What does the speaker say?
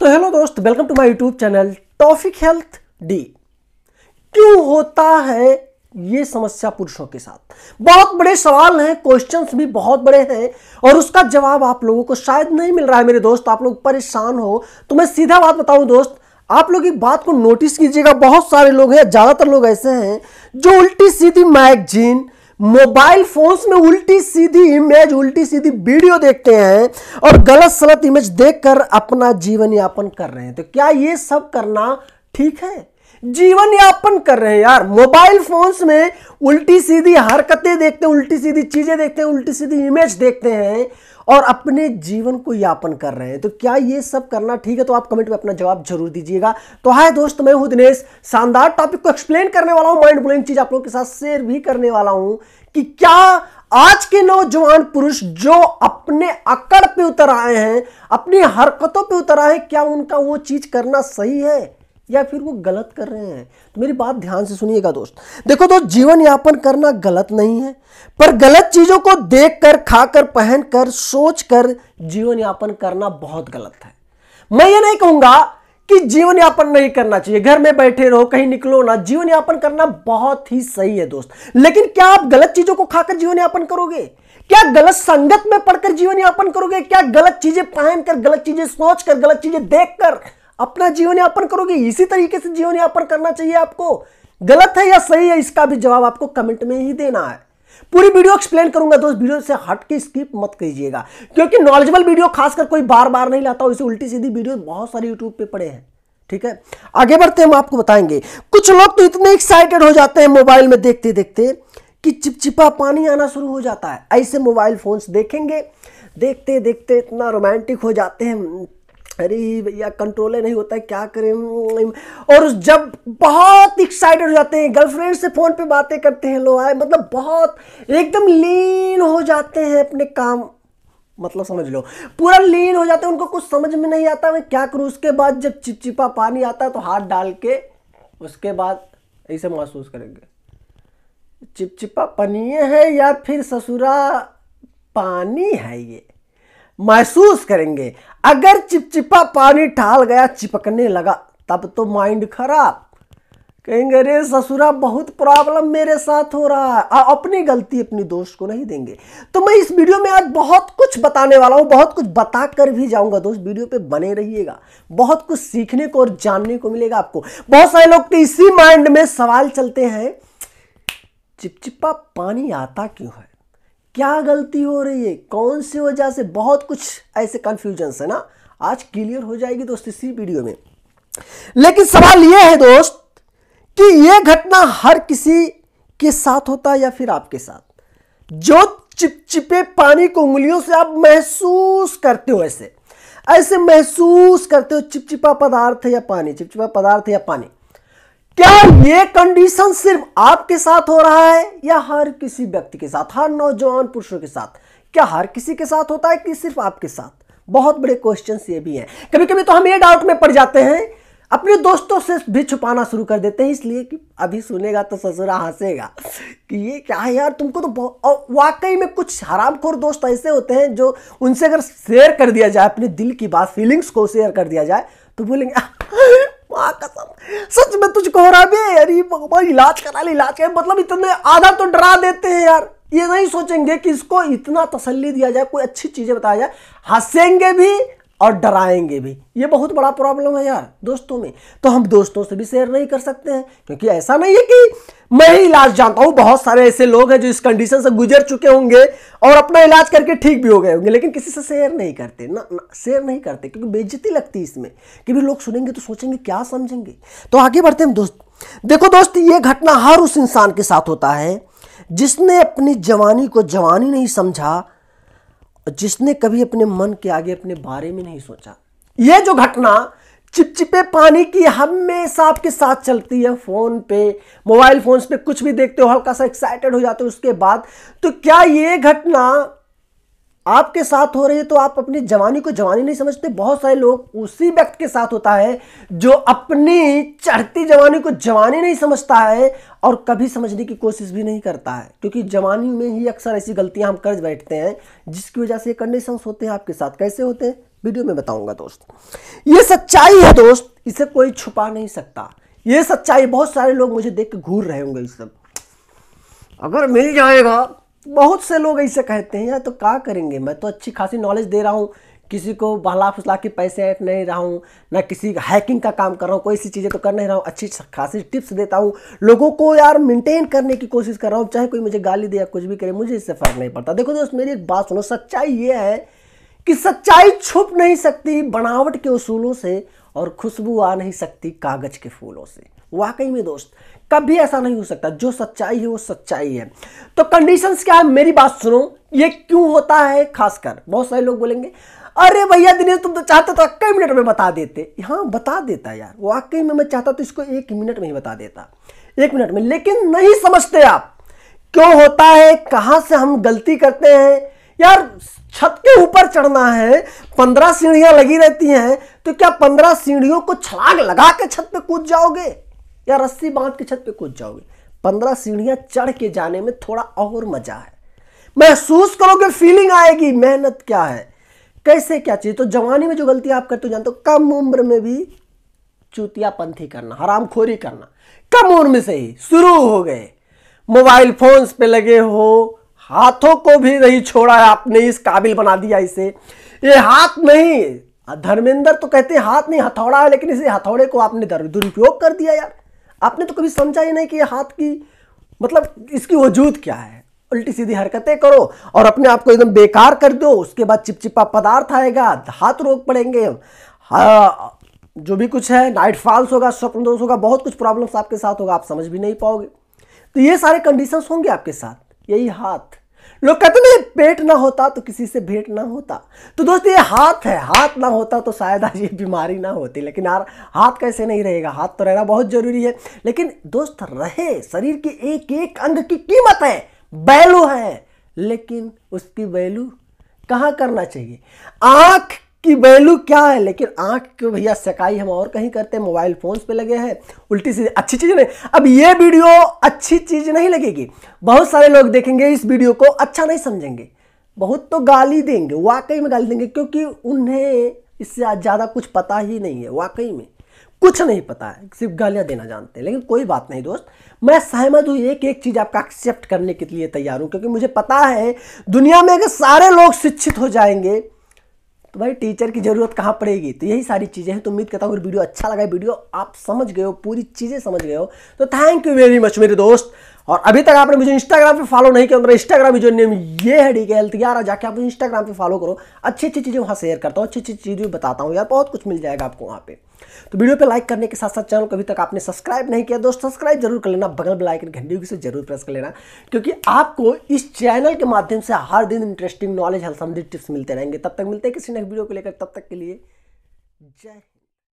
तो हेलो दोस्त welcome to my YouTube channel topic health D क्यों होता है ये समस्या पुरुषों के साथ बहुत बड़े सवाल हैं क्वेश्चंस भी बहुत बड़े हैं और उसका जवाब आप लोगों को शायद नहीं मिल रहा है मेरे दोस्त आप लोग परेशान हो तो मैं सीधा बात बताऊं दोस्त आप लोग एक बात को नोटिस कीजिएगा बहुत सारे लोग हैं ज़्यादातर लोग ऐसे हैं जो उल्टी सीधी मैगजीन मोबाइल फोन्स में उल्टी सीधी इमेज उल्टी सीधी वीडियो देखते हैं और गलत सलत इमेज देखकर अपना जीवन यापन कर रहे हैं तो क्या ये सब करना ठीक है जीवन यापन कर रहे हैं यार मोबाइल फोन्स में उल्टी सीधी हरकतें देखते हैं उल्टी सीधी चीजें देखते हैं उल्टी सीधी इमेज देखते हैं और अपने जीवन को यापन कर रहे हैं तो क्या ये सब करना ठीक है तो आप कमेंट में अपना जवाब जरूर दीजिएगा तो हाय दोस्त मैं हूं दिनेश शानदार टॉपिक को एक्सप्लेन करने वाला हूं माइंड ब्लोइंग चीज आप लोगों के साथ शेयर भी करने वाला हूं कि क्या आज के नौजवान पुरुष जो अपने अकड़ पे उतर आए हैं अपनी हरकतों पे उतर आए हैं क्या उनका वो चीज करना सही है या फिर वो गलत कर रहे हैं तो मेरी बात ध्यान से सुनिएगा दोस्त देखो दोस्त तो जीवन यापन करना गलत नहीं है पर गलत चीज़ों को देख कर खाकर पहन कर सोच कर जीवन यापन करना बहुत गलत है मैं ये नहीं कहूंगा कि जीवन यापन नहीं करना चाहिए घर में बैठे रहो कहीं निकलो ना जीवन यापन करना बहुत ही सही है दोस्त लेकिन क्या आप गलत चीज़ों को खाकर जीवन यापन करोगे क्या गलत संगत में पढ़कर जीवन यापन करोगे क्या गलत चीज़ें पहनकर गलत चीज़ें सोचकर गलत चीज़ें देखकर अपना जीवन यापन करोगे इसी तरीके से जीवन यापन करना चाहिए आपको गलत है या सही है इसका भी जवाब आपको कमेंट में ही देना है पूरी वीडियो एक्सप्लेन करूंगा दोस्त तो वीडियो से हट के स्किप मत कीजिएगा क्योंकि नॉलेजेबल वीडियो खासकर कोई बार बार नहीं लाता इसे उल्टी सीधी वीडियो बहुत सारे यूट्यूब पे पड़े हैं ठीक है आगे बढ़ते हम आपको बताएंगे कुछ लोग तो इतने एक्साइटेड हो जाते हैं मोबाइल में देखते देखते कि चिपचिपा पानी आना शुरू हो जाता है ऐसे मोबाइल फोन्स देखेंगे देखते देखते इतना रोमांटिक हो जाते हैं अरे भैया कंट्रोल नहीं होता है क्या करें और जब बहुत एक्साइटेड हो जाते हैं गर्लफ्रेंड से फ़ोन पे बातें करते हैं लोग आए मतलब बहुत एकदम लीन हो जाते हैं अपने काम मतलब समझ लो पूरा लीन हो जाते हैं उनको कुछ समझ में नहीं आता मैं क्या करूँ उसके बाद जब चिपचिपा पानी आता है तो हाथ डाल के उसके बाद ऐसे महसूस करेंगे चिपचिपा पनिए है या फिर ससुरा पानी है ये महसूस करेंगे अगर चिपचिपा पानी ठाल गया चिपकने लगा तब तो माइंड खराब कहेंगे अरे ससुरा बहुत प्रॉब्लम मेरे साथ हो रहा है आ, अपनी गलती अपनी दोस्त को नहीं देंगे तो मैं इस वीडियो में आज बहुत कुछ बताने वाला हूँ बहुत कुछ बता कर भी जाऊँगा दोस्त वीडियो पे बने रहिएगा बहुत कुछ सीखने को और जानने को मिलेगा आपको बहुत सारे लोग के तो इसी माइंड में सवाल चलते हैं चिपचिपा पानी आता क्यों है क्या गलती हो रही है कौन सी वजह से बहुत कुछ ऐसे कंफ्यूजन है ना आज क्लियर हो जाएगी दोस्त इसी वीडियो में लेकिन सवाल यह है दोस्त कि यह घटना हर किसी के साथ होता है या फिर आपके साथ जो चिपचिपे पानी को उंगलियों से आप महसूस करते हो ऐसे ऐसे महसूस करते हो चिपचिपा पदार्थ या पानी चिपचिपा पदार्थ या पानी क्या ये कंडीशन सिर्फ आपके साथ हो रहा है या हर किसी व्यक्ति के साथ हर नौजवान पुरुषों के साथ क्या हर किसी के साथ होता है कि सिर्फ आपके साथ बहुत बड़े क्वेश्चन ये भी हैं कभी कभी तो हम ये डाउट में पड़ जाते हैं अपने दोस्तों से भी छुपाना शुरू कर देते हैं इसलिए कि अभी सुनेगा तो ससुरा हंसेगा कि ये क्या है यार तुमको तो वाकई में कुछ हरामखोर दोस्त ऐसे होते हैं जो उनसे अगर शेयर कर दिया जाए अपने दिल की बात फीलिंग्स को शेयर कर दिया जाए तो बोलेंगे माँ का सच में तुझको हो रहा है अरे भगवान इलाज करा ले इलाज करा मतलब इतने आधा तो डरा देते हैं यार ये नहीं सोचेंगे कि इसको इतना तसल्ली दिया जाए कोई अच्छी चीज़ें बताया जाए हंसेंगे भी और डराएंगे भी ये बहुत बड़ा प्रॉब्लम है यार दोस्तों में तो हम दोस्तों से भी शेयर नहीं कर सकते हैं क्योंकि ऐसा नहीं है कि मैं ही इलाज जानता हूँ बहुत सारे ऐसे लोग हैं जो इस कंडीशन से गुजर चुके होंगे और अपना इलाज करके ठीक भी हो गए होंगे लेकिन किसी से शेयर नहीं करते ना, ना शेयर नहीं करते क्योंकि बेजती लगती है इसमें कि भी लोग सुनेंगे तो सोचेंगे क्या समझेंगे तो आगे बढ़ते हम दोस्त देखो दोस्त ये घटना हर उस इंसान के साथ होता है जिसने अपनी जवानी को जवानी नहीं समझा जिसने कभी अपने मन के आगे अपने बारे में नहीं सोचा ये जो घटना चिपचिपे पानी की हमेशा आपके साथ चलती है फ़ोन पे मोबाइल फ़ोन्स पे कुछ भी देखते हो हल्का सा एक्साइटेड हो जाते हो उसके बाद तो क्या ये घटना आपके साथ हो रही है तो आप अपनी जवानी को जवानी नहीं समझते बहुत सारे लोग उसी व्यक्ति के साथ होता है जो अपनी चढ़ती जवानी को जवानी नहीं समझता है और कभी समझने की कोशिश भी नहीं करता है क्योंकि जवानी में ही अक्सर ऐसी गलतियां हम कर बैठते हैं जिसकी वजह से कंडीशंस होते हैं आपके साथ कैसे होते हैं वीडियो में बताऊंगा दोस्त ये सच्चाई है दोस्त इसे कोई छुपा नहीं सकता ये सच्चाई बहुत सारे लोग मुझे देख के घूर रहे होंगे इस सब अगर मिल जाएगा बहुत से लोग ऐसे कहते हैं यार तो क्या करेंगे मैं तो अच्छी खासी नॉलेज दे रहा हूँ किसी को बहला फुसला के पैसे ऐट नहीं रहा हूँ ना किसी हैकिंग का काम कर रहा हूँ कोई सी चीज़ें तो कर नहीं रहा हूँ अच्छी खासी टिप्स देता हूँ लोगों को यार मेंटेन करने की कोशिश कर रहा हूँ चाहे कोई मुझे गाली दे या कुछ भी करे मुझे इससे फ़र्क नहीं पड़ता देखो दोस्त मेरी एक बात सुनो सच्चाई ये है कि सच्चाई छुप नहीं सकती बनावट के उसूलों से और खुशबू आ नहीं सकती कागज़ के फूलों से वाकई में दोस्त कभी ऐसा नहीं हो सकता जो सच्चाई है वो सच्चाई है तो कंडीशंस क्या है मेरी बात सुनो ये क्यों होता है खासकर बहुत सारे लोग बोलेंगे अरे भैया दिनेश तुम तो चाहते तो कई मिनट में बता देते हाँ बता देता यार वाकई में मैं चाहता तो इसको एक मिनट में ही बता देता एक मिनट में लेकिन नहीं समझते आप क्यों होता है कहां से हम गलती करते हैं यार छत के ऊपर चढ़ना है पंद्रह सीढ़ियां लगी रहती हैं तो क्या पंद्रह सीढ़ियों को छलांग लगा के छत पे कूद जाओगे या रस्सी बांध के छत पे कूद जाओगे पंद्रह सीढ़ियां चढ़ के जाने में थोड़ा और मजा है महसूस करोगे फीलिंग आएगी मेहनत क्या है कैसे क्या चीज तो जवानी में जो गलती आप करते हो जानते हो कम उम्र में भी पंथी करना हरामखोरी करना कम उम्र से ही शुरू हो गए मोबाइल फोन्स पे लगे हो हाथों को भी नहीं छोड़ा है आपने इस काबिल बना दिया इसे ये हाथ नहीं धर्मेंद्र तो कहते हैं हाथ नहीं हथौड़ा है लेकिन इसे हथौड़े को आपने दुरुपयोग कर दिया यार आपने तो कभी समझा ही नहीं कि हाथ की मतलब इसकी वजूद क्या है उल्टी सीधी हरकतें करो और अपने आप को एकदम बेकार कर दो उसके बाद चिपचिपा पदार्थ आएगा हाथ रोक पड़ेंगे हाँ, जो भी कुछ है नाइट फॉल्स होगा स्वप्न दोष होगा बहुत कुछ प्रॉब्लम्स आपके साथ होगा आप समझ भी नहीं पाओगे तो ये सारे कंडीशंस होंगे आपके साथ यही हाथ लोग कहते ना ये पेट ना होता तो किसी से भेंट ना होता तो दोस्त ये हाथ है हाथ ना होता तो शायद आज ये बीमारी ना होती लेकिन यार हाथ कैसे नहीं रहेगा हाथ तो रहना बहुत ज़रूरी है लेकिन दोस्त रहे शरीर के एक एक अंग की कीमत है वैल्यू है लेकिन उसकी वैल्यू कहाँ करना चाहिए आँख की वैल्यू क्या है लेकिन आंख क्यों भैया सकाई हम और कहीं करते हैं मोबाइल फोन्स पे लगे हैं उल्टी सीधी अच्छी चीज़ नहीं अब ये वीडियो अच्छी चीज़ नहीं लगेगी बहुत सारे लोग देखेंगे इस वीडियो को अच्छा नहीं समझेंगे बहुत तो गाली देंगे वाकई में गाली देंगे क्योंकि उन्हें इससे ज़्यादा कुछ पता ही नहीं है वाकई में कुछ नहीं पता है सिर्फ गालियां देना जानते हैं लेकिन कोई बात नहीं दोस्त मैं सहमत हूँ एक एक चीज़ आपका एक्सेप्ट करने के लिए तैयार हूँ क्योंकि मुझे पता है दुनिया में अगर सारे लोग शिक्षित हो जाएंगे तो भाई टीचर की ज़रूरत कहाँ पड़ेगी तो यही सारी चीज़ें हैं तो उम्मीद करता हूँ वीडियो अच्छा लगा वीडियो आप समझ गए हो पूरी चीज़ें समझ गए हो तो थैंक यू वेरी मच मेरे दोस्त और अभी तक आपने मुझे इंस्टाग्राम पे फॉलो नहीं किया तो मेरा इंस्टाग्राम भी जो नेम ये है डी के हेल्थ यार जाके आप इंस्टाग्राम पे फॉलो करो अच्छी अच्छी चीज़ें वहाँ शेयर करता हूँ अच्छी अच्छी चीज़ें बताता हूँ यार बहुत कुछ मिल जाएगा आपको वहाँ पे तो वीडियो पे लाइक करने के साथ साथ चैनल को अभी तक आपने सब्सक्राइब नहीं किया दोस्त सब्सक्राइब जरूर कर लेना बगल बेल आइकन घंटी से जरूर प्रेस कर लेना क्योंकि आपको इस चैनल के माध्यम से हर दिन इंटरेस्टिंग नॉलेज हर संबंधित टिप्स मिलते रहेंगे तब तक मिलते हैं किसी नेक्स्ट वीडियो को लेकर तब तक के लिए जय